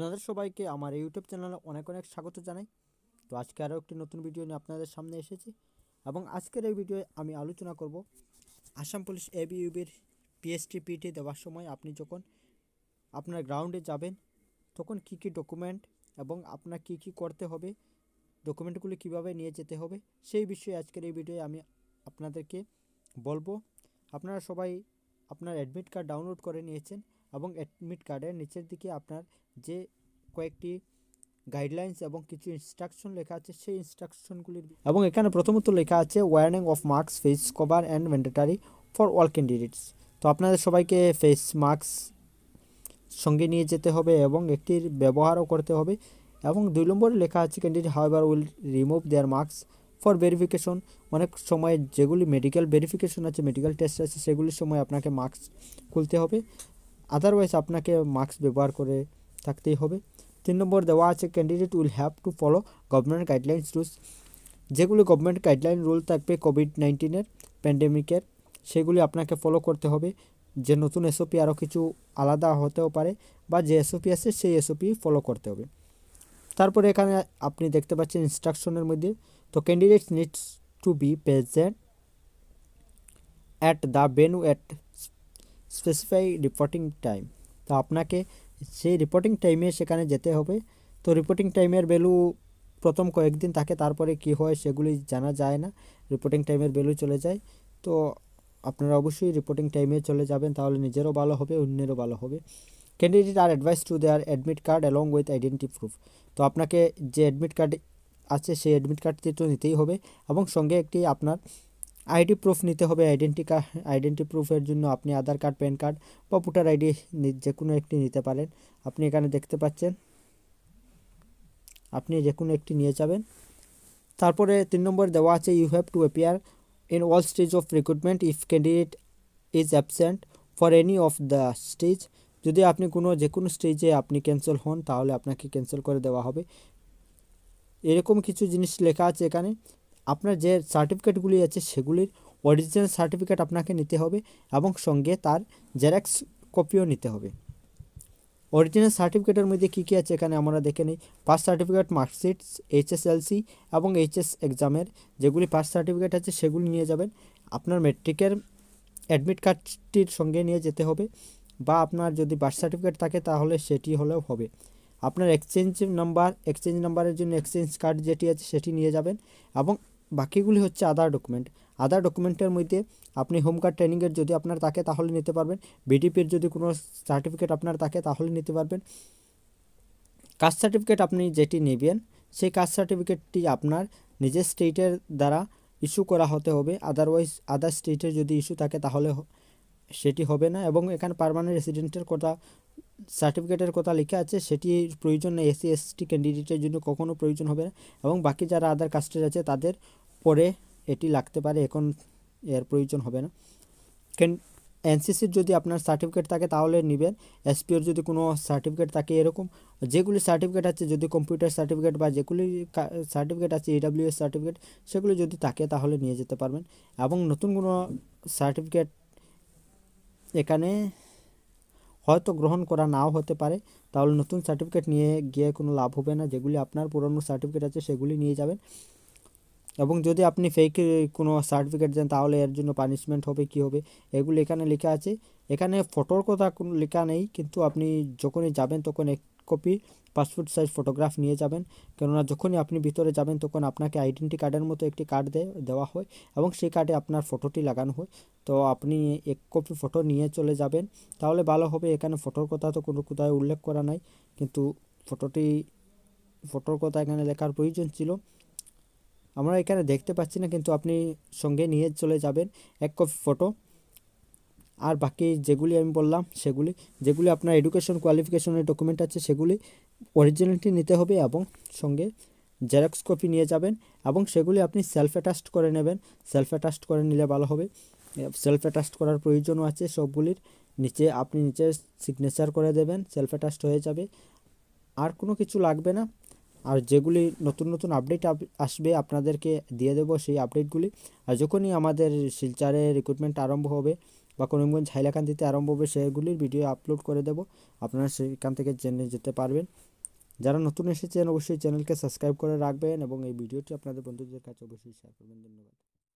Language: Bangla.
আপনাদের সবাইকে আমার ইউটিউব চ্যানেলে অনেক অনেক স্বাগত জানাই তো আজকে আরও একটি নতুন ভিডিও নিয়ে আপনাদের সামনে এসেছি এবং আজকের এই ভিডিওয় আমি আলোচনা করব আসাম পুলিশ এবিইউবির পিএসটি পিটি দেওয়ার সময় আপনি যখন আপনার গ্রাউন্ডে যাবেন তখন কি কি ডকুমেন্ট এবং আপনার কি কি করতে হবে ডকুমেন্টগুলি কিভাবে নিয়ে যেতে হবে সেই বিষয়ে আজকের এই ভিডিওয় আমি আপনাদেরকে বলবো আপনারা সবাই আপনার অ্যাডমিট কার্ড ডাউনলোড করে নিয়েছেন এবং অ্যাডমিট কার্ডের নিচের দিকে আপনার যে কয়েকটি গাইডলাইন্স এবং কিছু ইনস্ট্রাকশন লেখা আছে সেই ইনস্ট্রাকশনগুলির এবং এখানে প্রথমত লেখা আছে warning of mask face cover and mandatory for all candidates তো আপনাদের সবাইকে ফেস মাস্ক সঙ্গে নিয়ে যেতে হবে এবং একটির ব্যবহারও করতে হবে এবং দুই নম্বরে লেখা আছে candidate however will remove their mask for verification অনেক সময় যেগুলি মেডিকেল ভেরিফিকেশন আছে মেডিকেল টেস্ট আছে সেগুলির সময় আপনাকে মাস্ক খুলতে হবে আদারওয়াইজ আপনাকে মাস্ক ব্যবহার করে থাকতেই হবে তিন নম্বর দেওয়া আছে candidate will have to follow government guidelines rules যেগুলি গভর্নমেন্ট গাইডলাইন রুল থাকবে কোভিড নাইন্টিনের প্যান্ডেমিকের সেগুলি আপনাকে ফলো করতে হবে যে নতুন এসওপি আরও কিছু আলাদা হতেও পারে বা যে এসওপি আছে সেই এসওপি ফলো করতে হবে তারপরে এখানে আপনি দেখতে পাচ্ছেন ইনস্ট্রাকশনের মধ্যে তো candidates needs to be present at the venue at specify reporting time তো আপনাকে সেই রিপোর্টিং টাইমে সেখানে যেতে হবে তো রিপোর্টিং টাইমের ভ্যালু প্রথম কয়েকদিন থাকে তারপরে কি হয় সেগুলি জানা যায় না রিপোর্টিং টাইমের ভ্যালু চলে যায় তো আপনারা অবশ্যই রিপোর্টিং টাইমে চলে যাবেন তাহলে নিজেরও ভালো হবে অন্যেরও ভালো হবে candidate are advise to their admit card along with identity proof তো আপনাকে যে অ্যাডমিট কার্ড আছে সেই অ্যাডমিট কার্ডটি তো নিতেই হবে এবং সঙ্গে একটি আপনার আইডি প্রুফ নিতে হবে আইডেন্টি আইডেন্টি প্রুফের জন্য আপনি আধার কার্ড প্যান কার্ড বা ভোটার আইডি যে কোনো একটি নিতে পারেন আপনি এখানে দেখতে পাচ্ছেন আপনি যে কোনো একটি নিয়ে যাবেন তারপরে তিন নম্বর দেওয়া আছে you have to appear in all stage of recruitment if candidate is absent for any of the stage যদি আপনি কোনো যে কোনো স্টেজে আপনি ক্যান্সেল হন তাহলে আপনাকে ক্যান্সেল করে দেওয়া হবে এরকম কিছু জিনিস লেখা আছে এখানে আপনার যে সার্টিফিকেটগুলি আছে সেগুলির অরিজিনাল সার্টিফিকেট আপনাকে নিতে হবে এবং সঙ্গে তার জেরক্স কপিও নিতে হবে অরিজিনাল সার্টিফিকেটের মধ্যে কী কী আছে এখানে আমরা দেখে নিই পাস সার্টিফিকেট মার্কশিট এইচএসএলসি এবং এইচএস এক্সামের যেগুলি পাস সার্টিফিকেট আছে সেগুলি নিয়ে যাবেন আপনার মেট্রিকের অ্যাডমিট কার্ডটির সঙ্গে নিয়ে যেতে হবে বা আপনার যদি বার্থ সার্টিফিকেট থাকে তাহলে সেটি হলেও হবে আপনার এক্সচেঞ্জ নাম্বার এক্সচেঞ্জ নাম্বারের জন্য এক্সচেঞ্জ কার্ড যেটি আছে সেটি নিয়ে যাবেন এবং বাকিগুলি হচ্ছে আদার ডকুমেন্ট আদার ডকুমেন্টের মধ্যে আপনি হোম ট্রেনিংয়ের যদি আপনার তাকে তাহলে নিতে পারবেন বিডিপির যদি কোনো সার্টিফিকেট আপনার তাকে তাহলে নিতে পারবেন কাস্ট সার্টিফিকেট আপনি যেটি নেবেন সেই কাস্ট সার্টিফিকেটটি আপনার নিজের স্টেটের দ্বারা ইস্যু করা হতে হবে আদারওয়াইজ আদার স্টেটের যদি ইস্যু থাকে তাহলে সেটি হবে না এবং এখানে পারমানেন্ট রেসিডেন্টের কথা সার্টিফিকেটের কথা লেখা আছে সেটি প্রয়োজন নেই এসসি এসটি ক্যান্ডিডেটের জন্য কখনও প্রয়োজন হবে না এবং বাকি যারা আদার কাস্টের আছে তাদের পরে এটি লাগতে পারে এখন এর প্রয়োজন হবে না কেন এনসিসির যদি আপনার সার্টিফিকেট থাকে তাহলে নেবেন এসপিওর যদি কোনো সার্টিফিকেট থাকে এরকম যেগুলি সার্টিফিকেট আছে যদি কম্পিউটার সার্টিফিকেট বা যেগুলি সার্টিফিকেট আছে ইডাব্লিউএস সার্টিফিকেট সেগুলি যদি থাকে তাহলে নিয়ে যেতে পারবেন এবং নতুন কোনো সার্টিফিকেট এখানে হয়তো গ্রহণ করা নাও হতে পারে তাহলে নতুন সার্টিফিকেট নিয়ে গিয়ে কোনো লাভ হবে না যেগুলি আপনার পুরনো সার্টিফিকেট আছে সেগুলি নিয়ে যাবেন এবং যদি আপনি ফেক কোনো সার্টিফিকেট দেন তাহলে এর জন্য পানিশমেন্ট হবে কি হবে এগুলো এখানে লেখা আছে এখানে ফটোর কথা কোনো লেখা নেই কিন্তু আপনি যখনই যাবেন তখন এক কপি পাসপোর্ট সাইজ ফটোগ্রাফ নিয়ে যাবেন কেননা যখনই আপনি ভিতরে যাবেন তখন আপনাকে আইডেন্টি কার্ডের মতো একটি কার্ড দেওয়া হয় এবং সেই কার্ডে আপনার ফটোটি লাগানো হয় তো আপনি এক কপি ফটো নিয়ে চলে যাবেন তাহলে ভালো হবে এখানে ফটোর কথা তো কোনো কোথায় উল্লেখ করা নাই কিন্তু ফটোটি ফটোর কথা এখানে লেখার প্রয়োজন ছিল আমরা এখানে দেখতে পাচ্ছি না কিন্তু আপনি সঙ্গে নিয়ে চলে যাবেন এক কপি ফটো আর বাকি যেগুলি আমি বললাম সেগুলি যেগুলি আপনার এডুকেশন কোয়ালিফিকেশনের ডকুমেন্ট আছে সেগুলি অরিজিনালটি নিতে হবে এবং সঙ্গে জেরক্স কপি নিয়ে যাবেন এবং সেগুলি আপনি সেলফ অ্যাটাস্ট করে নেবেন সেলফ অ্যাটাস্ট করে নিলে ভালো হবে সেলফ অ্যাটাস্ট করার প্রয়োজনও আছে সবগুলির নিচে আপনি নিচে সিগনেচার করে দেবেন সেলফ অ্যাটাস্ট হয়ে যাবে আর কোনো কিছু লাগবে না আর যেগুলি নতুন নতুন আপডেট আসবে আপনাদেরকে দিয়ে দেবো সেই আপডেটগুলি আর যখনই আমাদের শিলচারে রিক্রুটমেন্ট আরম্ভ হবে বা করিমগঞ্জ হাইলাকান্দিতে আরম্ভ হবে সেগুলির ভিডিও আপলোড করে দেব আপনারা সেখান থেকে জেনে যেতে পারবেন যারা নতুন এসেছেন অবশ্যই চ্যানেলকে সাবস্ক্রাইব করে রাখবেন এবং এই ভিডিওটি আপনাদের বন্ধুদের কাছে অবশ্যই শেয়ার করবেন ধন্যবাদ